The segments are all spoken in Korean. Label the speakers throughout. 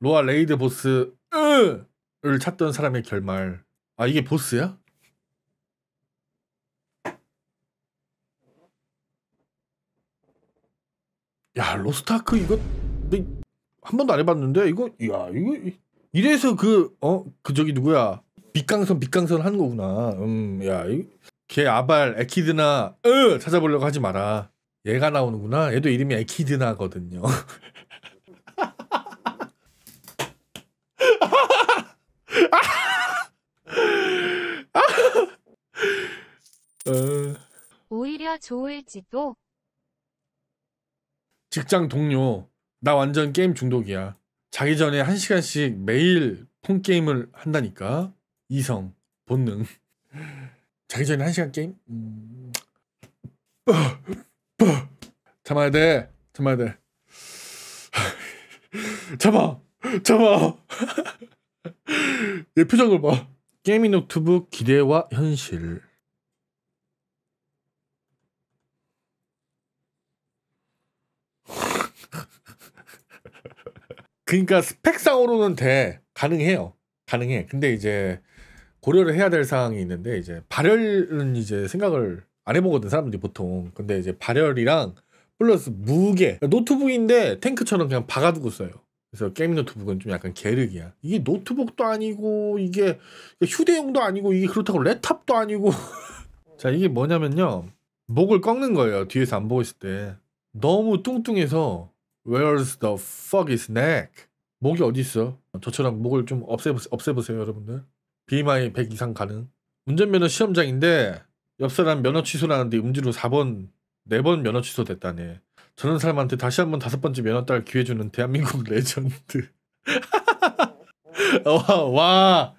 Speaker 1: 로아 레이드 보스 를 찾던 사람의 결말. 아 이게 보스야? 야 로스타크 이거 한 번도 안 해봤는데 이거 야 이거 이래서 그어그 어? 그 저기 누구야 빛강선 빛강선 하는 거구나. 음야걔 아발 에키드나 으 찾아보려고 하지 마라. 얘가 나오는구나. 얘도 이름이 에키드나거든요. 어. 오히려 좋을지도. 직장 동료 나 완전 게임 중독이야. 자기 전에 한 시간씩 매일 폰 게임을 한다니까. 이성 본능. 자기 전에 한 시간 게임? 음... 참아야 돼. 참아야 돼. 참아. 참아. 얘 표정을 봐. 게이밍 노트북 기대와 현실. 그러니까 스펙상으로는 돼 가능해요. 가능해. 근데 이제 고려를 해야 될 사항이 있는데 이제 발열은 이제 생각을 안 해보거든 사람들이 보통. 근데 이제 발열이랑 플러스 무게 그러니까 노트북인데 탱크처럼 그냥 박아두고 써요. 그래서 게임 노트북은 좀 약간 계륵이야. 이게 노트북도 아니고 이게 휴대용도 아니고 이게 그렇다고 랩탑도 아니고 자 이게 뭐냐면요 목을 꺾는 거예요 뒤에서 안 보고 있을 때 너무 뚱뚱해서 Where's the fuck is neck? 목이 어디 있어? 저처럼 목을 좀 없애보세요, 없애보세요 여러분들. BMI 100 이상 가능. 운전면허 시험장인데 옆 사람 면허 취소라는데 음주로 4번, 4번 면허 취소됐다네. 저런 사람한테 다시 한번 다섯 번째 면허 딸 기회 주는 대한민국 레전드. 와, 와,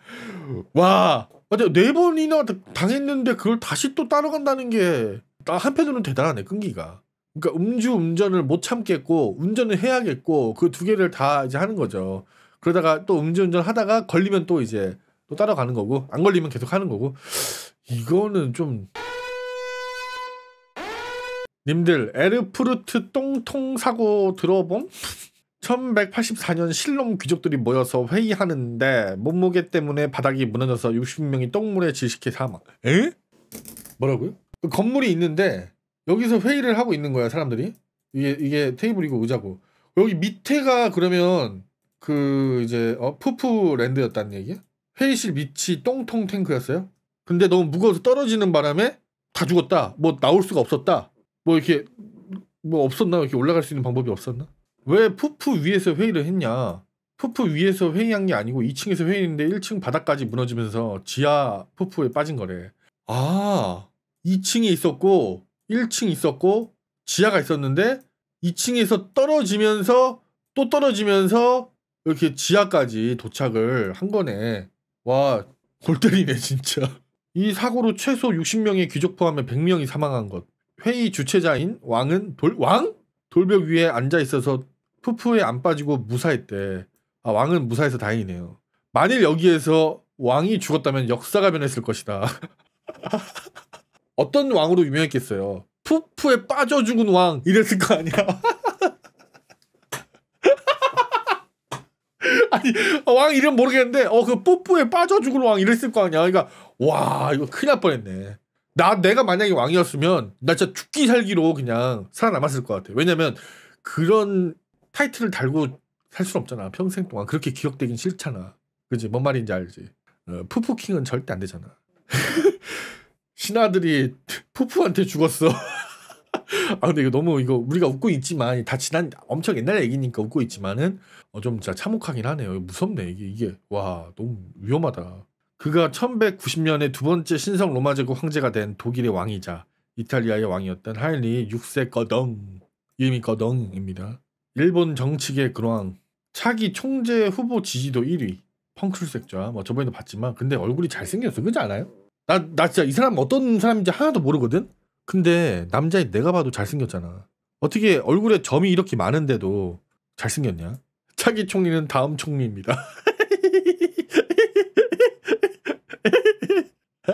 Speaker 1: 와. 맞아, 네 번이나 당했는데 그걸 다시 또 따라간다는 게 한편으로는 대단하네 끈기가. 그러니까 음주 운전을 못 참겠고 운전을 해야겠고 그 두 개를 다 이제 하는 거죠. 그러다가 또 음주 운전 하다가 걸리면 또 이제 또 따라가는 거고 안 걸리면 계속 하는 거고 이거는 좀 님들 에르푸르트 똥통 사고 들어봄? 1184년 실롬 귀족들이 모여서 회의하는데 몸무게 때문에 바닥이 무너져서 60명이 똥물에 질식해 사망. 에? 뭐라고요? 그 건물이 있는데 여기서 회의를 하고 있는 거야 사람들이 이게 이게 테이블이고 의자고 여기 밑에가 그러면 그 이제 어, 푸푸 랜드였다는 얘기야? 회의실 밑이 똥통 탱크였어요? 근데 너무 무거워서 떨어지는 바람에 다 죽었다. 뭐 나올 수가 없었다. 뭐 이렇게 뭐 없었나? 이렇게 올라갈 수 있는 방법이 없었나? 왜 푸푸 위에서 회의를 했냐? 푸푸 위에서 회의한 게 아니고 2층에서 회의했는데 1층 바닥까지 무너지면서 지하 푸푸에 빠진 거래. 아, 2층에 있었고 1층 있었고 지하가 있었는데 2층에서 떨어지면서 또 떨어지면서 이렇게 지하까지 도착을 한 거네. 와, 골 때리네 진짜. 이 사고로 최소 60명의 귀족 포함해 100명이 사망한 것. 회의 주최자인 왕은 돌 왕? 돌벽 위에 앉아 있어서 푸푸에 안 빠지고 무사했대. 아, 왕은 무사해서 다행이네요. 만일 여기에서 왕이 죽었다면 역사가 변했을 것이다. 어떤 왕으로 유명했겠어요. 푸푸에 빠져 죽은 왕 이랬을 거 아니야. 아니 어, 왕 이름 모르겠는데 어그 뽀뽀에 빠져 죽을 왕 이랬을 거 아니야. 그러니까 와 이거 큰일 날 뻔했네. 나 내가 만약에 왕이었으면 나 진짜 죽기 살기로 그냥 살아남았을 것 같아. 왜냐면 그런 타이틀을 달고 살 수 없잖아. 평생 동안 그렇게 기억되긴 싫잖아. 그지? 뭔 말인지 알지? 어, 푸푸킹은 절대 안 되잖아. 신하들이 푸푸한테 죽었어. 아 근데 이거 너무 이거 우리가 웃고 있지만 다 지난 엄청 옛날 얘기니까 웃고 있지만은 어, 좀 진짜 참혹하긴 하네요. 무섭네 이게 이게 와 너무 위험하다. 그가 1190년에 두 번째 신성 로마 제국 황제가 된 독일의 왕이자 이탈리아의 왕이었던 하일리 6세 거덩 이름이 거덩입니다. 일본 정치계 근황 차기 총재 후보 지지도 1위 펑클색좌 뭐 저번에도 봤지만 근데 얼굴이 잘생겼어 그렇지 않아요? 나, 나 진짜 이 사람 어떤 사람인지 하나도 모르거든? 근데 남자인 내가 봐도 잘생겼잖아. 어떻게 얼굴에 점이 이렇게 많은데도 잘생겼냐? 차기 총리는 다음 총리입니다.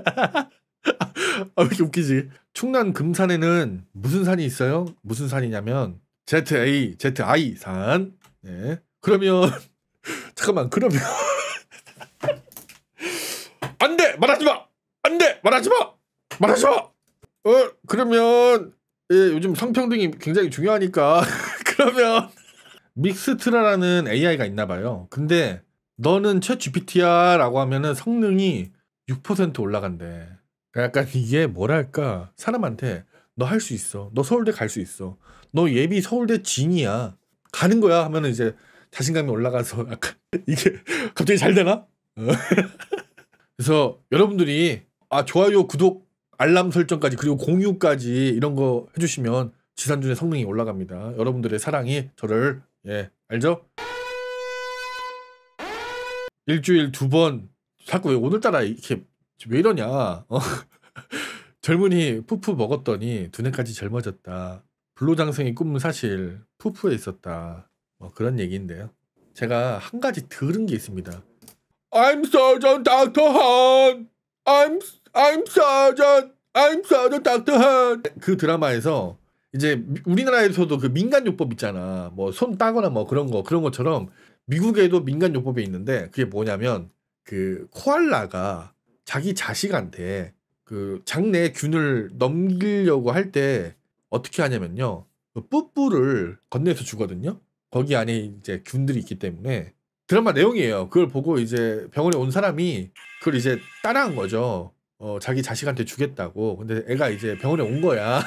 Speaker 1: 아, 왜 이렇게 웃기지? 충남 금산에는 무슨 산이 있어요? 무슨 산이냐면 ZA, ZI 산. 네. 그러면 잠깐만 그러면 안 돼! 말하지 마! 안 돼! 말하지 마! 말하지 마! 어, 그러면, 예, 요즘 성평등이 굉장히 중요하니까, 그러면, 믹스트라라는 AI가 있나 봐요. 근데, 너는 최 GPT야 라고 하면은 성능이 6% 올라간대. 약간 이게 뭐랄까, 사람한테, 너 할 수 있어. 너 서울대 갈 수 있어. 너 예비 서울대 진이야. 가는 거야 하면은 이제 자신감이 올라가서 약간 이게 갑자기 잘 되나? 어. 그래서 여러분들이 아 좋아요, 구독, 알람 설정까지 그리고 공유까지 이런 거 해주시면 지산준의 성능이 올라갑니다. 여러분들의 사랑이 저를 예 알죠? 일주일 두 번 자꾸 오늘따라 이렇게 왜 이러냐? 어? 젊은이 푸푸 먹었더니 두뇌까지 젊어졌다. 불로장생의 꿈은 사실 푸푸에 있었다. 뭐 그런 얘기인데요. 제가 한 가지 들은 게 있습니다. I'm Surgeon Dr. Han. I'm I'm 사전 I'm 사전 닥터 한그 드라마에서 이제 우리나라에서도 그 민간 요법 있잖아. 뭐 손 따거나 뭐 그런 거 그런 것처럼 미국에도 민간 요법이 있는데 그게 뭐냐면 그 코알라가 자기 자식한테 그 장내 균을 넘기려고 할 때 어떻게 하냐면요. 그 뿌뿌를 건네서 주거든요. 거기 안에 이제 균들이 있기 때문에 드라마 내용이에요. 그걸 보고 이제 병원에 온 사람이 그걸 이제 따라한 거죠. 어, 자기 자식한테 주겠다고. 근데 애가 이제 병원에 온 거야.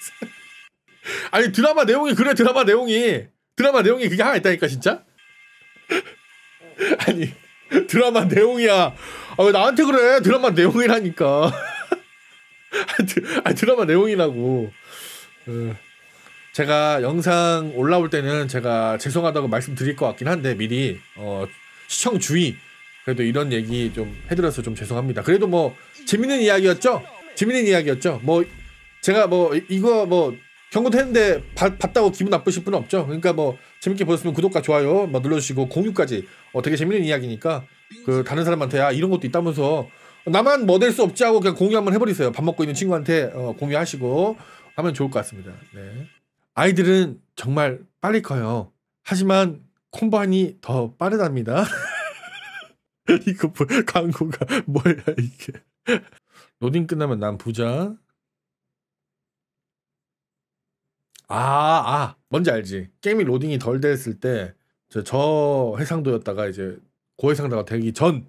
Speaker 1: 아니 드라마 내용이 그래 드라마 내용이 드라마 내용이 그게 하나 있다니까 진짜. 아니 드라마 내용이야. 아, 왜 나한테 그래? 드라마 내용이라니까. 아, 아, 드라마 내용이라고. 어. 제가 영상 올라올 때는 제가 죄송하다고 말씀드릴 것 같긴 한데 미리 어, 시청 주의 그래도 이런 얘기 좀 해드려서 좀 죄송합니다. 그래도 뭐 재밌는 이야기였죠? 재밌는 이야기였죠? 뭐 제가 뭐 이거 뭐 경고도 했는데 받, 봤다고 기분 나쁘실 분 없죠? 그러니까 뭐 재밌게 보셨으면 구독과 좋아요 뭐 눌러주시고 공유까지 어, 되게 재밌는 이야기니까 그 다른 사람한테 야 아, 이런 것도 있다면서 나만 뭐 될 수 없지 하고 그냥 공유 한번 해버리세요. 밥 먹고 있는 친구한테 어, 공유하시고 하면 좋을 것 같습니다. 네. 아이들은 정말 빨리 커요. 하지만 콤반이 더 빠르답니다. 이거 뭐, 광고가 뭐야 이게. 로딩 끝나면 난 부자. 아, 아, 뭔지 알지. 게임이 로딩이 덜 됐을 때, 저, 저 해상도였다가 이제 고해상도가 되기 전.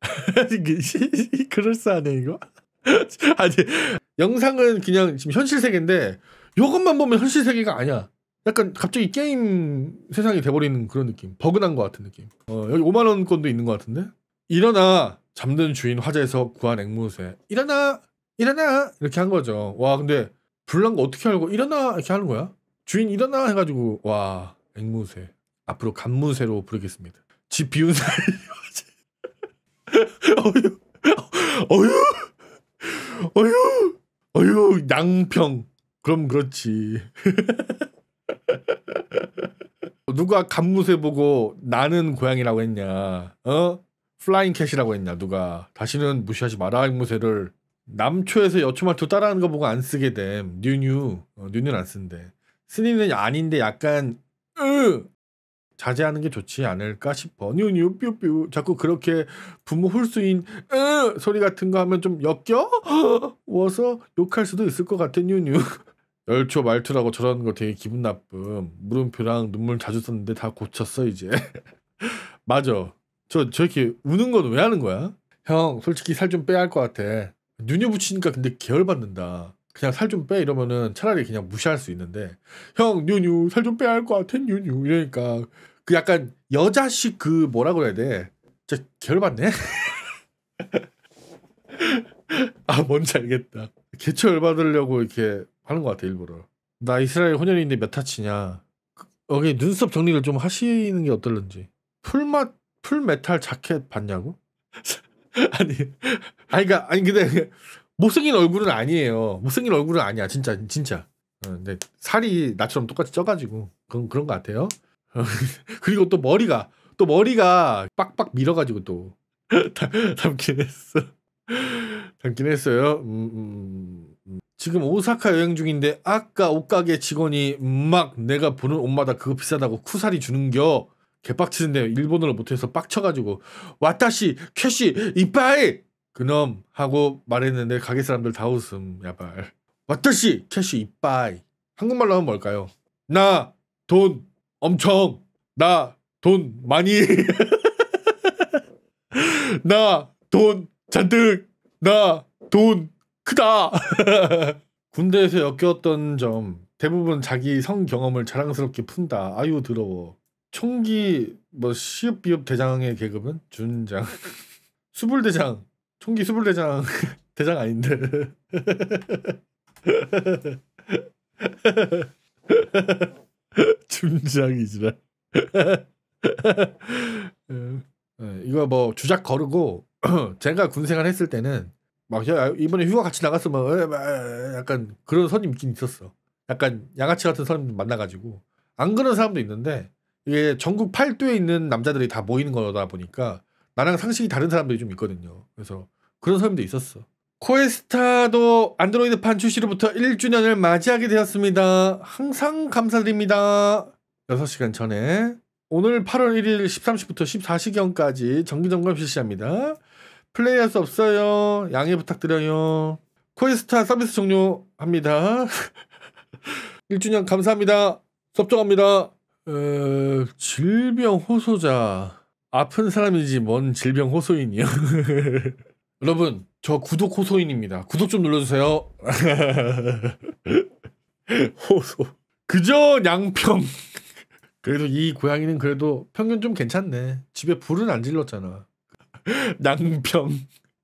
Speaker 1: 그럴싸하네, 이거. 아니, 영상은 그냥 지금 현실 세계인데, 이것만 보면 현실 세계가 아니야. 약간 갑자기 게임 세상이 돼버리는 그런 느낌. 버그난 것 같은 느낌. 어, 여기 5만 원권도 있는 것 같은데. 일어나 잠든 주인 화재에서 구한 앵무새. 일어나 일어나 이렇게 한 거죠. 와 근데 불난 거 어떻게 알고 일어나 이렇게 하는 거야? 주인 일어나 해가지고 와 앵무새 앞으로 간무새로 부르겠습니다. 집 비운 사이 화휴 어휴 어휴 어휴 어휴 양평 그럼 그렇지. 누가 갑무새 보고 나는 고양이라고 했냐? 어? 플라잉 캣이라고 했냐? 누가 다시는 무시하지 마라 앵무새를 남초에서 여초말초 따라하는 거 보고 안 쓰게 됨. 뉴뉴 어, 뉴뉴는 안 쓴대. 스니는 아닌데 약간 으 자제하는 게 좋지 않을까 싶어. 뉴뉴 뾰뾰 자꾸 그렇게 부모 홀수인 으 소리 같은 거 하면 좀 역겨워서 욕할 수도 있을 것같은 뉴뉴. 열초 말투라고 저러는 거 되게 기분 나쁨. 물음표랑 눈물 자주 썼는데 다 고쳤어 이제. 맞아. 저 저렇게 우는 건 왜 하는 거야? 형 솔직히 살 좀 빼야 할 것 같아. 눈이 붙이니까 근데 개열받는다 그냥 살 좀 빼 이러면은 차라리 그냥 무시할 수 있는데 형 뉴뉴 살 좀 빼야 할 것 같아 뉴뉴 이러니까 그 약간 여자식 그 뭐라고 해야 돼 진짜 결받네 아 뭔지 알겠다 개처 열받으려고 이렇게 하는 것 같아 일부러. 나 이스라엘 혼혈인데 몇 타치냐. 여기 그, 눈썹 정리를 좀 하시는 게 어떨는지. 풀맛 풀메탈 자켓 봤냐고? 아니 아니 그니까 아니 근데 못생긴 얼굴은 아니에요. 못생긴 얼굴은 아니야 진짜 진짜. 어, 근데 살이 나처럼 똑같이 쪄가지고 그런 그런 것 같아요. 어, 그리고 또 머리가 또 머리가 빡빡 밀어가지고 또 담긴 했어. 담긴 했어요. 음, 음. 음. 지금 오사카 여행 중인데 아까 옷가게 직원이 막 내가 보는 옷마다 그거 비싸다고 쿠사리 주는겨 개빡치는데 일본어를 못해서 빡쳐가지고 와타시 캐시 이빠이 그놈 하고 말했는데 가게 사람들 다 웃음 야발 와타시 캐시 이빠이 한국말로 하면 뭘까요? 나 돈 엄청 나 돈 많이 나 돈 잔뜩 나돈 크다. 군대에서 엮였던점 대부분 자기 성 경험을 자랑스럽게 푼다. 아유 더러워. 총기 뭐 시읍 비읍 대장의 계급은 준장. 수불 대장. 총기 수불 대장 대장 아닌데. 준장이지라. 예. 예, 이거 뭐 주작 거르고 제가 군생활 했을 때는 막 아, 이번에 휴가 같이 나갔으면 어, 약간 그런 선임 있긴 있었어. 약간 양아치 같은 사람 만나가지고 안 그런 사람도 있는데 이게 전국 팔도에 있는 남자들이 다 모이는 거다 보니까 나랑 상식이 다른 사람들이 좀 있거든요. 그래서 그런 사람도 있었어. 코에스타도 안드로이드판 출시로부터 1주년을 맞이하게 되었습니다. 항상 감사드립니다. 6시간 전에 오늘 8월 1일 13시부터 14시경까지 정기점검 실시합니다. 플레이할 수 없어요. 양해 부탁드려요. 코이스타 서비스 종료합니다. 1주년 감사합니다. 섭정합니다. 어, 질병 호소자. 아픈 사람이지 뭔 질병 호소인이요. 여러분, 저 구독 호소인입니다. 구독 좀 눌러주세요. 호소. 그저 양평. 그래도 이 고양이는 그래도 평균 좀 괜찮네. 집에 불은 안 질렀잖아. 낭병.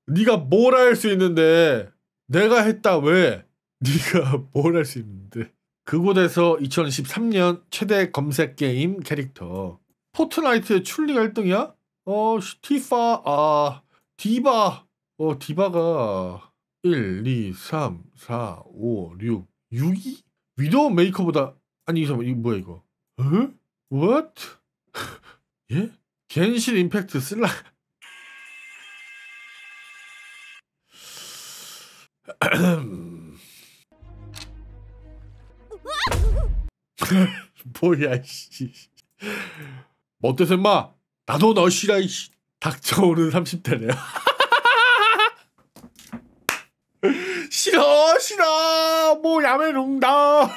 Speaker 1: 네가 뭘 할 수 있는데 내가 했다 왜? 네가 뭘 할 수 있는데? 그곳에서 2013년 최대 검색 게임 캐릭터 포트나이트의 출리가 1등이야? 어 스티파 아 디바 어 디바가 1, 2, 3, 4, 5, 6, 6이 위도 메이커보다 아니 이거 뭐야 이거? 어? What? 예? 겐실 임팩트 슬라 뭐야 씨. 뭐 어때서 마 나도 너 씨라 이씨. 닥쳐오는 30대네요. 싫어 싫어 뭐 야매 농다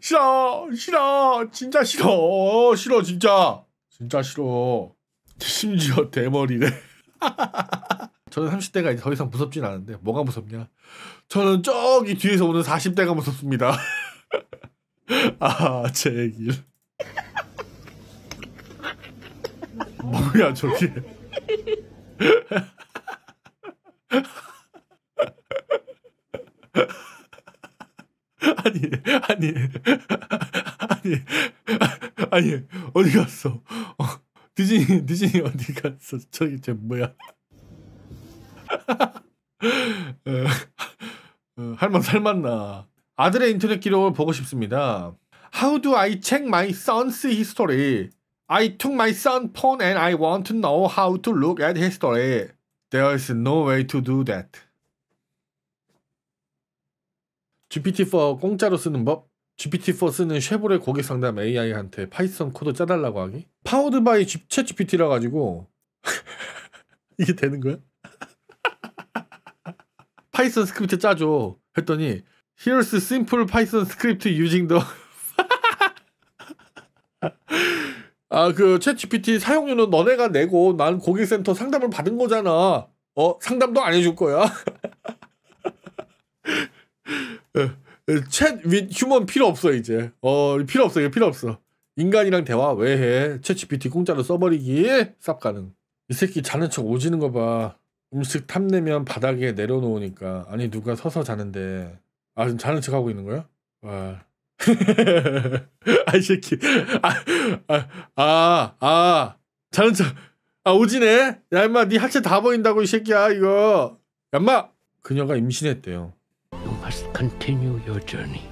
Speaker 1: 싫어 싫어 진짜 싫어 싫어 진짜 진짜 싫어 심지어 대머리네 저는 30대가 이제 더 이상 무섭진 않은데 뭐가 무섭냐? 저는 저기 뒤에서 오는 40대가 무섭습니다. 아, 제 얘길. 뭐야, 저게. 아니, 아니, 아니, 아니, 어디 갔어? 어, 디즈니, 디즈니 어디 갔어? 저기, 쟤 뭐야? 할만 살만나 아들의 인터넷 기록을 보고 싶습니다. How do I check my son's history? I took my son s phone and I want to know how to look at history. There is no way to do that. GPT-4 공짜로 쓰는 법? GPT-4 쓰는 쉐보레 고객 상담 AI한테 파이썬 코드 짜달라고 하기? Powered 파워드 바이 챗GPT라 가지고 이게 되는 거야? 파이썬 스크립트 짜줘 했더니 Here's simple Python script using the 아그 챗GPT 사용료는 너네가 내고 난 고객센터 상담을 받은 거잖아. 어 상담도 안 해줄 거야. 챗윗 휴먼 필요 없어 이제. 어 필요 없어 이 필요 없어. 인간이랑 대화 왜 해? 챗GPT 공짜로 써버리기 쌉 가능. 이 새끼 자는 척 오지는 거 봐. 음식 탐내면 바닥에 내려놓으니까 아니 누가 서서 자는데 아 지금 자는 척하고 있는 거야? 와 아이 새끼 아아아 아, 아, 아, 자는 척 아 오진네야 임마 네 하체 다 보인다고 이 새끼야 이거 야 임마 그녀가 임신했대요 You must continue your journey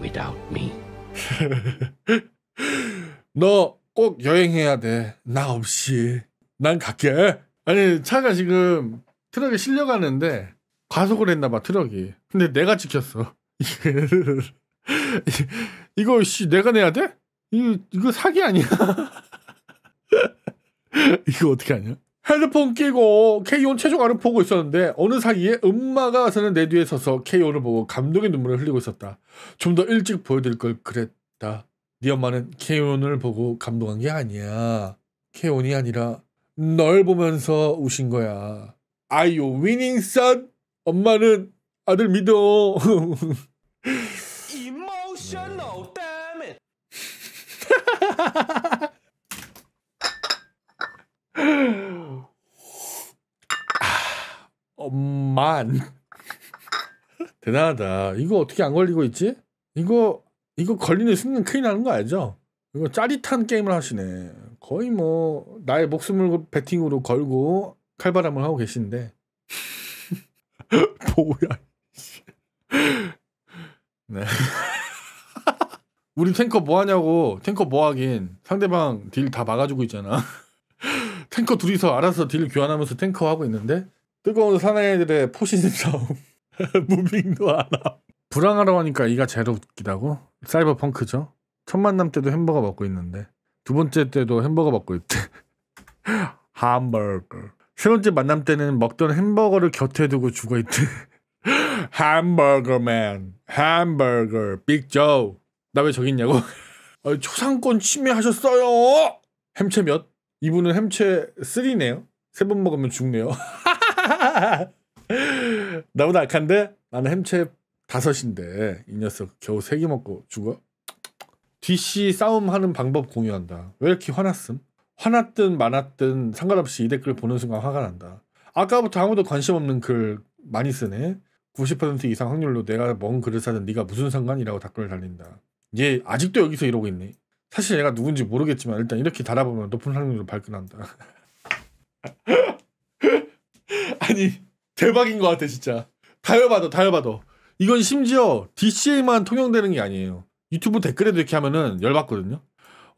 Speaker 1: without me 너꼭 여행해야 돼 나 없이 난 갈게 아니 차가 지금 트럭에 실려가는데 과속을 했나 봐 트럭이. 근데 내가 지켰어. 이거 씨 내가 내야 돼? 이거, 이거 사기 아니야? 이거 어떻게 하냐? 헤드폰 끼고 K-ON 최종화를 보고 있었는데 어느 사이에 엄마가 서는 내 뒤에 서서 K-ON을 보고 감동의 눈물을 흘리고 있었다. 좀 더 일찍 보여드릴 걸 그랬다. 네 엄마는 K-ON을 보고 감동한 게 아니야. K-ON이 아니라 널 보면서 우신 거야. 아 r e you 엄마는 아들 믿어. 이모 o t 땜에. n a l 엄만 대단하다. 이거 어떻게 안 걸리고 있지? 이거 이거 걸리는 순간 큰일 나는 거 알죠? 이거 짜릿한 게임을 하시네. 거의 뭐 나의 목숨을 베팅으로 걸고 칼바람을 하고 계신데 뭐야 네 우리 탱커 뭐 하냐고 탱커 뭐 하긴 상대방 딜 다 막아주고 있잖아 탱커 둘이서 알아서 딜 교환하면서 탱커 하고 있는데 뜨거운 사나이들의 포신즌 싸움 무빙도 알아 불황하러 하니까 이가 제일 웃기다고 사이버 펑크죠 첫 만남 때도 햄버거 먹고 있는데 두 번째 때도 햄버거 먹고 있대. 햄버거세 번째 만남 때는 먹던 햄버거를 곁에 두고 죽어 있대. 햄버거맨, 햄버거, 빅조. 나왜 저기 있냐고? 아, 초상권 침해하셨어요. 햄채 몇? 이분은 햄채 3네요. 세 번 먹으면 죽네요. 나보다 악한데? 나는 햄채 다섯인데 이 녀석 겨우 세 개 먹고 죽어? DC 싸움하는 방법 공유한다. 왜 이렇게 화났음? 화났든 많았든 상관없이 이 댓글 보는 순간 화가 난다. 아까부터 아무도 관심 없는 글 많이 쓰네. 90% 이상 확률로 내가 뭔 글을 사든 네가 무슨 상관이라고 댓글을 달린다. 얘 아직도 여기서 이러고 있네. 사실 얘가 누군지 모르겠지만 일단 이렇게 달아보면 높은 확률로 발끈한다. 아니 대박인 것 같아 진짜. 다열봐도다열봐도 이건 심지어 DC에만 통용되는 게 아니에요. 유튜브 댓글에도 이렇게 하면은 열받거든요.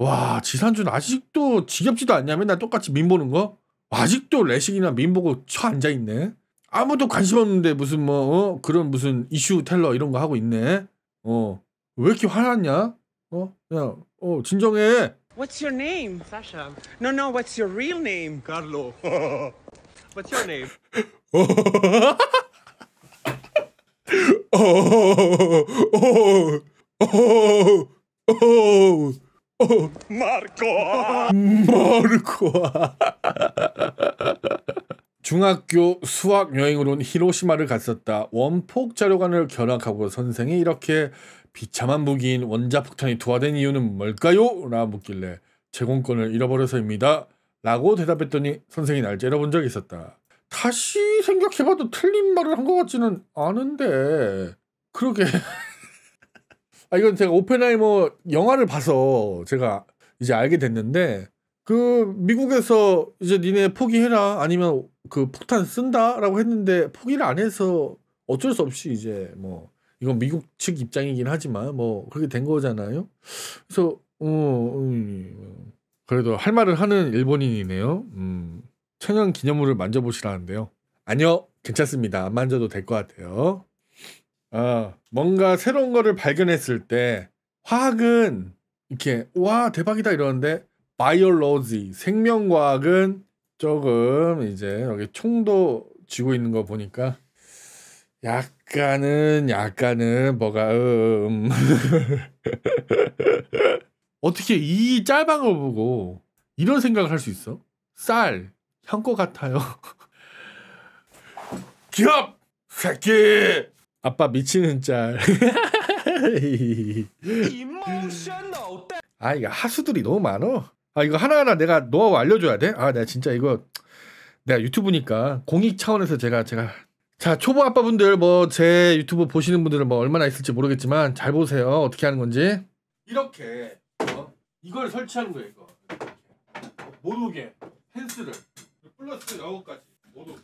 Speaker 1: 와 지산준 아직도 지겹지도 않냐 맨날 똑같이 민 보는 거 아직도 레식이나 민 보고 쳐 앉아 있네 아무도 관심 없는데 무슨 뭐 어? 그런 무슨 이슈 텔러 이런 거 하고 있네 어왜 이렇게 화났냐 어야어 어, 진정해 What's your name? Sasha. No no What's your real name? Carlo. what's your name? Oh. Oh. Oh. 오, 오, 오, 마르코, 마르코. 중학교 수학 여행으로 온 히로시마를 갔었다. 원폭 자료관을 견학하고 선생이 이렇게 비참한 무기인 원자폭탄이 투하된 이유는 뭘까요? 라 묻길래 제공권을 잃어버려서입니다. 라고 대답했더니 선생이 날 째려본 적이 있었다. 다시 생각해봐도 틀린 말을 한 것 같지는 않은데 그러게 아 이건 제가 오펜하이머 영화를 봐서 제가 이제 알게 됐는데 그 미국에서 이제 니네 포기해라 아니면 그 폭탄 쓴다라고 했는데 포기를 안 해서 어쩔 수 없이 이제 뭐 이건 미국 측 입장이긴 하지만 뭐 그렇게 된 거잖아요. 그래서 어, 음, 그래도 할 말을 하는 일본인이네요. 음, 천연 기념물을 만져보시라는데요. 아니요, 괜찮습니다. 안 만져도 될 것 같아요. 어, 뭔가 새로운 거를 발견했을 때 화학은 이렇게 와 대박이다 이러는데 바이올로지 생명과학은 조금 이제 여기 총도 쥐고 있는 거 보니까 약간은 약간은 뭐가 음 어떻게 이 짤방 을 보고 이런 생각을 할 수 있어? 쌀향거 같아요. 기업 새끼 아빠 미치는 짤. 아 이거 하수들이 너무 많어. 아 이거 하나하나 내가 노하우 알려줘야 돼? 아 내가 진짜 이거 내가 유튜브니까 공익 차원에서 제가 제가 자 초보 아빠분들 뭐 제 유튜브 보시는 분들은 뭐 얼마나 있을지 모르겠지만 잘 보세요 어떻게 하는 건지 이렇게 어? 이걸 설치하는 거예요 이거 못 오게 펜스를 플러스 여기까지 못 오게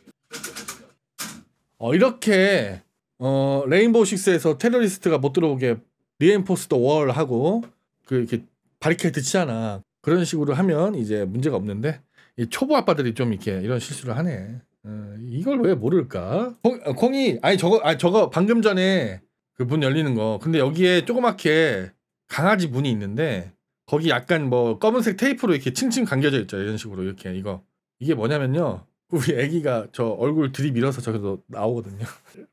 Speaker 1: 어 이렇게 어 레인보우 식스에서 테러리스트가 못 들어오게 리엔포스 더 월 하고 그 이렇게 바리케이트 치잖아 그런 식으로 하면 이제 문제가 없는데 이 초보 아빠들이 좀 이렇게 이런 실수를 하네. 어, 이걸 왜 모를까? 콩, 어, 이 아니 저거 아 저거 방금 전에 그 문 열리는 거 근데 여기에 조그맣게 강아지 문이 있는데 거기 약간 뭐 검은색 테이프로 이렇게 층층 감겨져 있죠 이런 식으로 이렇게 이거 이게 뭐냐면요 우리 애기가 저 얼굴 들이밀어서 저기서 나오거든요.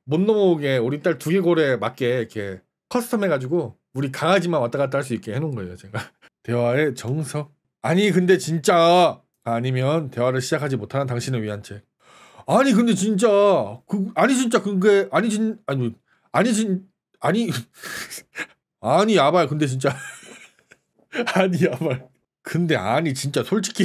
Speaker 1: 못 넘어오게 우리 딸 두개골에 맞게 이렇게 커스텀해가지고 우리 강아지만 왔다 갔다 할 수 있게 해놓은 거예요. 제가 대화의 정석. 아니 근데 진짜 아니면 대화를 시작하지 못하는 당신을 위한 책. 아니 근데 진짜 그 아니 진짜 그게 아니 진 아니 아니 진 아니 아니 야발 근데 진짜 아니 야발 근데 아니 진짜 솔직히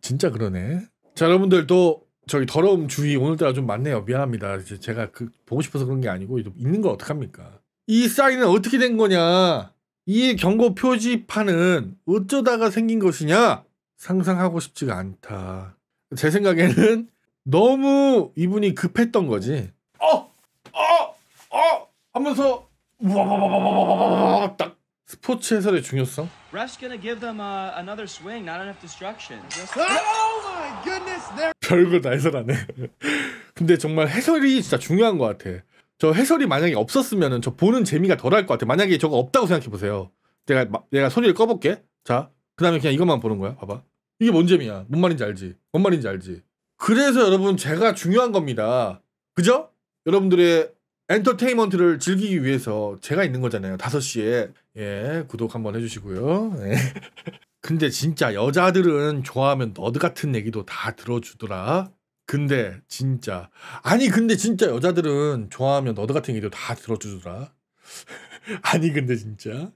Speaker 1: 진짜 그러네. 자 여러분들 또 저기 더러움 주의 오늘따라 좀 많네요. 미안합니다. 제가 그 보고 싶어서 그런 게 아니고 있는 걸 어떡합니까? 이 사인은 어떻게 된 거냐? 이 경고 표지판은 어쩌다가 생긴 것이냐? 상상하고 싶지가 않다. 제 생각에는 너무 이분이 급했던 거지. 어! 어! 어! 하면서 와와와와와와와딱 스포츠 해설의 중요성? Uh, oh 별걸 다 해설하네. 근데 정말 해설이 진짜 중요한 것 같아. 저 해설이 만약에 없었으면 저 보는 재미가 덜할 것 같아. 만약에 저거 없다고 생각해 보세요. 내가 마, 내가 소리를 꺼볼게. 자, 그다음에 그냥 이것만 보는 거야. 봐봐. 이게 뭔 재미야? 뭔 말인지 알지? 뭔 말인지 알지? 그래서 여러분 제가 중요한 겁니다. 그죠? 여러분들의 엔터테인먼트를 즐기기 위해서 제가 있는 거잖아요. 5시에 예, 구독 한번 해주시고요. 예. 근데 진짜 여자들은 좋아하면 너드 같은 얘기도 다 들어주더라. 근데 진짜 아니 근데 진짜 여자들은 좋아하면 너드 같은 얘기도 다 들어주더라. 아니 근데 진짜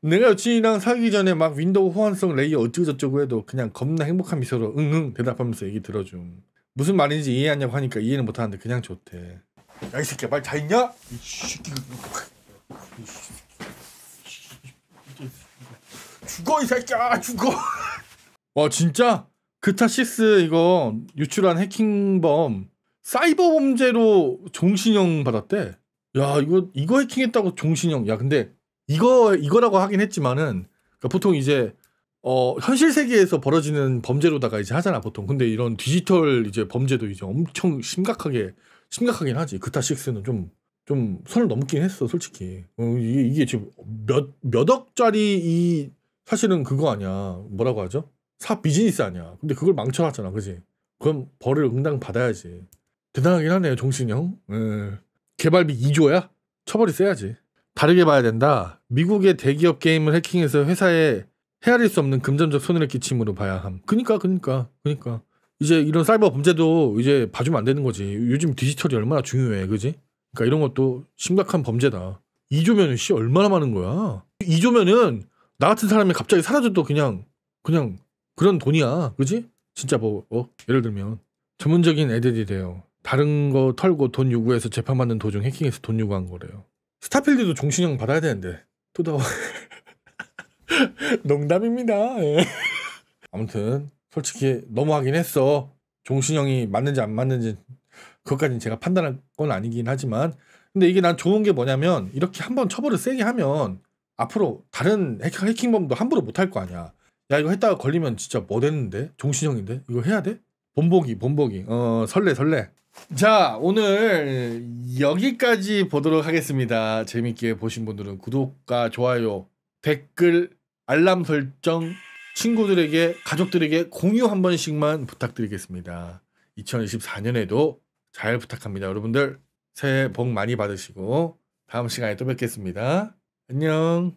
Speaker 1: 내가 여친이랑 사귀기 전에 막 윈도우 호환성 레이어 어쩌고저쩌고 해도 그냥 겁나 행복한 미소로 응응 대답하면서 얘기 들어줌. 무슨 말인지 이해하냐고 하니까 이해는 못하는데 그냥 좋대. 야 이 새끼야 말다 있냐? 이 새끼. 죽어 이 새끼야 죽어. 와 진짜 그타시스 이거 유출한 해킹범 사이버 범죄로 종신형 받았대. 야 이거 이거 해킹했다고 종신형. 야 근데 이거 이거라고 하긴 했지만은 그러니까 보통 이제 어 현실 세계에서 벌어지는 범죄로다가 이제 하잖아 보통. 근데 이런 디지털 이제 범죄도 이제 엄청 심각하게 심각하긴 하지. 그타시스는좀 좀 선을 넘긴 했어 솔직히. 어, 이게, 이게 지금 몇몇 억짜리 이 사실은 그거 아니야. 뭐라고 하죠? 사 비즈니스 아니야. 근데 그걸 망쳐놨잖아. 그지? 그럼 벌을 응당 받아야지. 대단하긴 하네요. 정신형. 음. 예. 개발비 2조야? 처벌이 세야지. 다르게 봐야 된다. 미국의 대기업 게임을 해킹해서 회사에 헤아릴 수 없는 금전적 손해를 끼침으로 봐야 함. 그니까, 그니까, 그니까. 이제 이런 사이버 범죄도 이제 봐주면 안 되는 거지. 요즘 디지털이 얼마나 중요해, 그지? 그러니까 이런 것도 심각한 범죄다. 2조면은 씨 얼마나 많은 거야? 2조면은 나 같은 사람이 갑자기 사라져도 그냥 그냥 그런 돈이야. 그지? 진짜 뭐 어? 예를 들면 전문적인 애들이돼요 다른 거 털고 돈 요구해서 재판받는 도중 해킹해서 돈 요구한 거래요. 스타필드도 종신형 받아야 되는데 또다 농담입니다. 예. 아무튼 솔직히 너무하긴 했어. 종신형이 맞는지 안 맞는지 그것까지는 제가 판단할 건 아니긴 하지만 근데 이게 난 좋은 게 뭐냐면 이렇게 한번 처벌을 세게 하면 앞으로 다른 해킹, 해킹범도 함부로 못할 거 아니야. 야 이거 했다가 걸리면 진짜 뭐 됐는데? 종신형인데? 이거 해야 돼? 본보기 본보기 어 설레 설레 자 오늘 여기까지 보도록 하겠습니다 재밌게 보신 분들은 구독과 좋아요 댓글 알람 설정 친구들에게 가족들에게 공유 한 번씩만 부탁드리겠습니다 2024년에도 잘 부탁합니다 여러분들 새해 복 많이 받으시고 다음 시간에 또 뵙겠습니다 안녕.